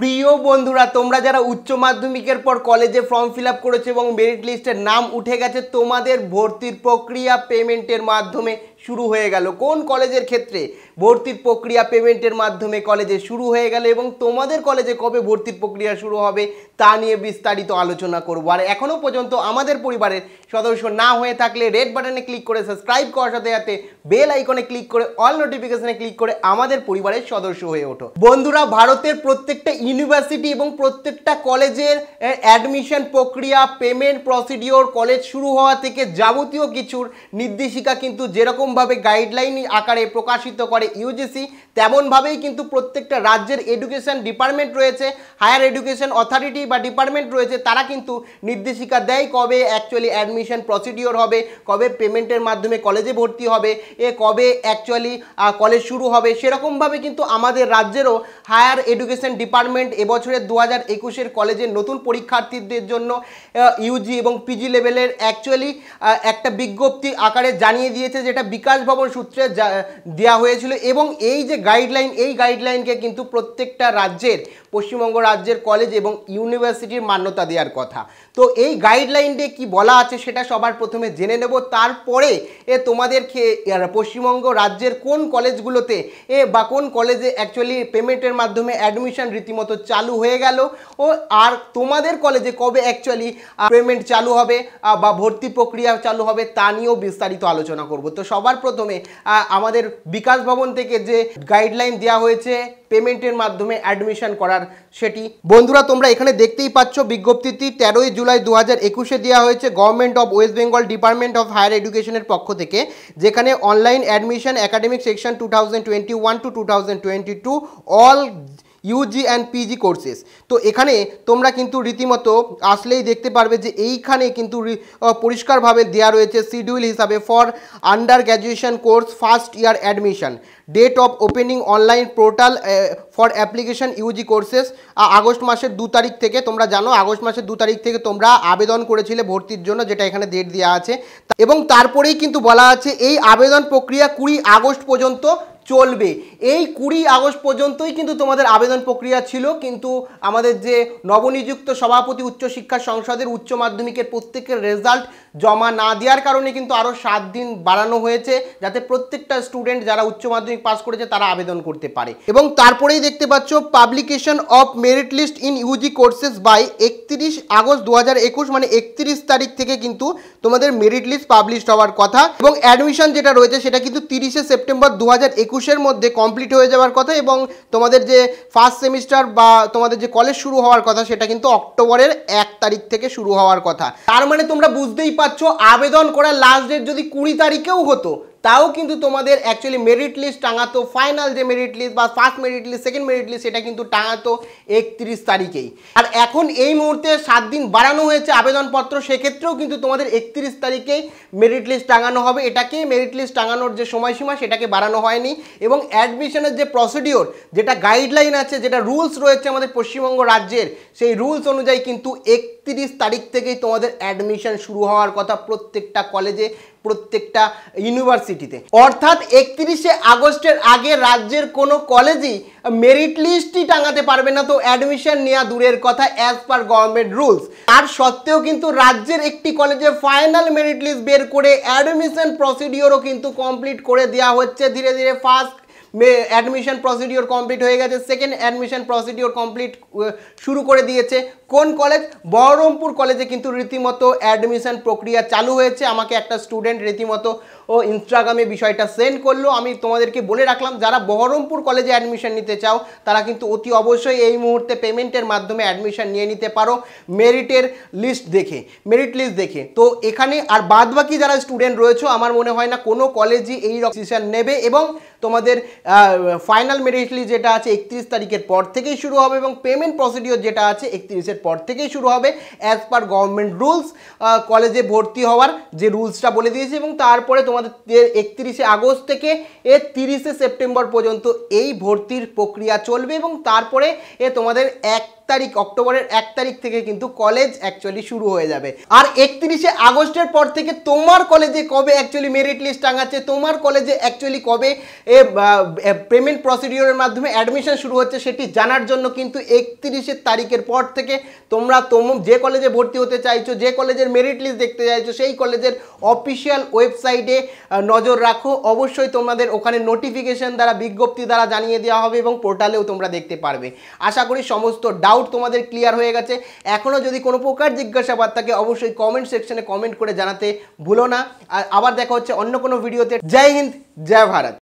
প্রিয় বন্ধুরা তোমরা যারা উচ্চ মাধ্যমিকের পর কলেজে ফর্ম ফিল আপ করেছো এবং মেরিট লিস্টের নাম উঠে গেছে তোমাদের ভর্তির প্রক্রিয়া পেমেন্টের মাধ্যমে শুরু হয়ে গেল কোন কলেজের ক্ষেত্রে ভর্তির প্রক্রিয়া পেমেন্টের মাধ্যমে কলেজে শুরু হয়ে গেল এবং তোমাদের কলেজে কবে ভর্তির প্রক্রিয়া শুরু হবে তা নিয়ে বিস্তারিত আলোচনা করব আর এখনও পর্যন্ত আমাদের পরিবারের সদস্য না হয়ে থাকলে রেড বাটনে ক্লিক করে সাবস্ক্রাইব করার সাথে সাথে বেল আইকনে ক্লিক করে অল নোটিফিকেশনে ক্লিক করে আমাদের পরিবারের সদস্য হয়ে ওঠো বন্ধুরা ভারতের প্রত্যেকটা ইউনিভার্সিটি এবং প্রত্যেকটা কলেজের অ্যাডমিশন প্রক্রিয়া পেমেন্ট প্রসিডিওর কলেজ শুরু হওয়া থেকে যাবতীয় কিছুর নির্দেশিকা কিন্তু যেরকম যেরকমভাবে গাইডলাইন আকারে প্রকাশিত করে ইউজিসি তেমনভাবেই কিন্তু প্রত্যেকটা রাজ্যের এডুকেশন ডিপার্টমেন্ট রয়েছে হায়ার এডুকেশন অথরিটি বা ডিপার্টমেন্ট রয়েছে তারা কিন্তু নির্দেশিকা দেয় কবে অ্যাকচুয়ালি অ্যাডমিশন প্রসিডিওর হবে কবে পেমেন্টের মাধ্যমে কলেজে ভর্তি হবে এ কবে অ্যাকচুয়ালি কলেজ শুরু হবে সেরকমভাবে কিন্তু আমাদের রাজ্যেরও হায়ার এডুকেশন ডিপার্টমেন্ট এবছরের দু হাজার একুশের কলেজের নতুন পরীক্ষার্থীদের জন্য ইউজি এবং পিজি লেভেলের অ্যাকচুয়ালি একটা বিজ্ঞপ্তি আকারে জানিয়ে দিয়েছে যেটা বিকাশ ভবন সূত্রে দেওয়া হয়েছিল এবং এই যে গাইডলাইন এই গাইডলাইনকে কিন্তু প্রত্যেকটা রাজ্যের পশ্চিমবঙ্গ রাজ্যের কলেজ এবং ইউনিভার্সিটির মান্যতা দেওয়ার কথা তো এই গাইডলাইনটি কি বলা আছে সেটা সবার প্রথমে জেনে নেব তারপরে এ তোমাদের পশ্চিমবঙ্গ রাজ্যের কোন কলেজগুলোতে এ বা কোন কলেজে অ্যাকচুয়ালি পেমেন্টের মাধ্যমে অ্যাডমিশন রীতিমতো চালু হয়ে গেল ও আর তোমাদের কলেজে কবে অ্যাকচুয়ালি পেমেন্ট চালু হবে বা ভর্তি প্রক্রিয়া চালু হবে তা নিয়েও বিস্তারিত আলোচনা করব তো সব সবার প্রথমে আমাদের বিকাশ ভবন থেকে যে গাইডলাইন দেওয়া হয়েছে পেমেন্টের মাধ্যমে অ্যাডমিশন করার সেটি বন্ধুরা তোমরা এখানে দেখতেই পাচ্ছ বিজ্ঞপ্তিটি তেরোই জুলাই দু হাজার একুশে দেওয়া হয়েছে government of West Bengal department of higher এডুকেশনের পক্ষ থেকে যেখানে online admission academic section two thousand twenty one to two thousand twenty two all UG and PG courses তো এখানে তোমরা কিন্তু রীতিমতো আসলেই দেখতে পারবে যে এইখানে কিন্তু পরিষ্কারভাবে দেওয়া রয়েছে শিডিউল হিসাবে for under graduation course first year admission date of opening online portal for application UG courses August মাসের দু তারিখ থেকে তোমরা জানো আগস্ট মাসের দু তারিখ থেকে তোমরা আবেদন করেছিলে ভর্তির জন্য যেটা এখানে ডেট দেওয়া আছে এবং তারপরেই কিন্তু বলা আছে এই আবেদন প্রক্রিয়া কুড়ি আগস্ট পর্যন্ত চলবে এই কুড়ি আগস্ট পর্যন্তই কিন্তু তোমাদের আবেদন প্রক্রিয়া ছিল কিন্তু আমাদের যে নবনিযুক্ত সভাপতি উচ্চশিক্ষা সংসদের উচ্চ মাধ্যমিকের প্রত্যেকের রেজাল্ট জমা না দেওয়ার কারণে কিন্তু আরও সাত দিন বাড়ানো হয়েছে যাতে প্রত্যেকটা স্টুডেন্ট যারা উচ্চ মাধ্যমিক পাস করেছে তারা আবেদন করতে পারে এবং তারপরেই দেখতে পাচ্ছ publication of merit list in UG courses by একত্রিশ আগস্ট দু মানে একত্রিশ তারিখ থেকে কিন্তু তোমাদের মেরিট লিস্ট পাবলিশড হওয়ার কথা এবং অ্যাডমিশন যেটা রয়েছে সেটা কিন্তু তিরিশে সেপ্টেম্বর দু একুশের মধ্যে কমপ্লিট হয়ে যাওয়ার কথা এবং তোমাদের যে ফার্স্ট সেমিস্টার বা তোমাদের যে কলেজ শুরু হওয়ার কথা সেটা কিন্তু অক্টোবরের এক তারিখ থেকে শুরু হওয়ার কথা তার মানে তোমরা বুঝতেই পারছো আবেদন করার লাস্ট ডেট যদি কুড়ি তারিখেও হতো তাও কিন্তু তোমাদের অ্যাকচুয়ালি মেরিট লিস্ট টাঙাতো ফাইনাল যে মেরিট লিস্ট বা first merit list second merit list সেটা কিন্তু টাঙাতো একত্রিশ তারিখেই আর এখন এই মুহূর্তে সাত দিন বাড়ানো হয়েছে আবেদনপত্র সেক্ষেত্রেও কিন্তু তোমাদের একত্রিশ তারিখেই মেরিট লিস্ট টাঙানো হবে এটাকেই মেরিট লিস্ট টাঙানোর যে সময়সীমা সেটাকে বাড়ানো হয়নি এবং অ্যাডমিশনের যে প্রসিডিওর যেটা গাইডলাইন আছে যেটা রুলস রয়েছে আমাদের পশ্চিমবঙ্গ রাজ্যের সেই রুলস অনুযায়ী কিন্তু একত্রিশ তারিখ থেকেই তোমাদের অ্যাডমিশন শুরু হওয়ার কথা প্রত্যেকটা কলেজে প্রত্যেকটা ইউনিভার্সিটিতে অর্থাৎ একত্রিশে আগস্টের আগে রাজ্যের কোনো কলেজই মেরিট লিস্টই টাঙাতে পারবে না তো অ্যাডমিশন নেওয়া দূরের কথা অ্যাজ পার গভর্নমেন্ট রুলস আর সত্ত্বেও কিন্তু রাজ্যের একটি কলেজে ফাইনাল মেরিট লিস্ট বের করে অ্যাডমিশন প্রসিডিওরও কিন্তু কমপ্লিট করে দেওয়া হচ্ছে ধীরে ধীরে ফার্স্ট অ্যাডমিশন প্রসিডিওর কমপ্লিট হয়ে গেছে সেকেন্ড অ্যাডমিশন প্রসিডিওর কমপ্লিট শুরু করে দিয়েছে কোন কলেজ বহরমপুর কলেজে কিন্তু রীতিমতো অ্যাডমিশান প্রক্রিয়া চালু হয়েছে আমাকে একটা স্টুডেন্ট রীতিমতো ও ইনস্টাগ্রামে বিষয়টা সেন্ড করলো আমি তোমাদেরকে বলে রাখলাম যারা বহরমপুর কলেজে অ্যাডমিশান নিতে চাও তারা কিন্তু অতি অবশ্যই এই মুহূর্তে পেমেন্টের মাধ্যমে অ্যাডমিশান নিয়ে নিতে পারো মেরিটের লিস্ট দেখে মেরিট লিস্ট দেখে তো এখানে আর বাদ বাকি যারা স্টুডেন্ট রয়েছে আমার মনে হয় না কোনো কলেজই এই রকম নেবে এবং তোমাদের ফাইনাল মেরিট লিস্ট যেটা আছে একত্রিশ তারিখের পর থেকেই শুরু হবে এবং পেমেন্ট প্রসিডিওর যেটা আছে একত্রিশের তেইশের পর থেকেই শুরু হবে অ্যাজ পার গভর্নমেন্ট রুলস কলেজে ভর্তি হওয়ার যে রুলসটা বলে দিয়েছে এবং তারপরে তোমাদের একত্রিশে আগস্ট থেকে এ তিরিশে সেপ্টেম্বর পর্যন্ত এই ভর্তির প্রক্রিয়া চলবে এবং তারপরে এ তোমাদের এক তারিখ অক্টোবরের এক তারিখ থেকে কিন্তু কলেজ অ্যাকচুয়ালি শুরু হয়ে যাবে আর একত্রিশে আগস্টের পর থেকে তোমার কলেজে কবে অ্যাকচুয়ালি মেরিট লিস্ট টাঙাচ্ছে তোমার কলেজে অ্যাকচুয়ালি কবে পেমেন্ট প্রসিডিওরের মাধ্যমে অ্যাডমিশন শুরু হচ্ছে সেটি জানার জন্য কিন্তু একত্রিশের তারিখের পর থেকে তোমরা তোম যে কলেজে ভর্তি হতে চাইছো যে কলেজের মেরিট লিস্ট দেখতে চাইছো সেই কলেজের অফিসিয়াল ওয়েবসাইটে নজর রাখো অবশ্যই তোমাদের ওখানে নোটিফিকেশন দ্বারা বিজ্ঞপ্তি দ্বারা জানিয়ে দেওয়া হবে এবং পোর্টালেও তোমরা দেখতে পারবে আশা করি সমস্ত ডাউট ডাউট তোমাদের ক্লিয়ার হয়ে গেছে এখনও যদি কোনো প্রকার জিজ্ঞাসাবাদ থাকে অবশ্যই কমেন্ট সেকশনে কমেন্ট করে জানাতে ভুলো না আর আবার দেখা হচ্ছে অন্য কোনো ভিডিওতে জয় হিন্দ জয় ভারত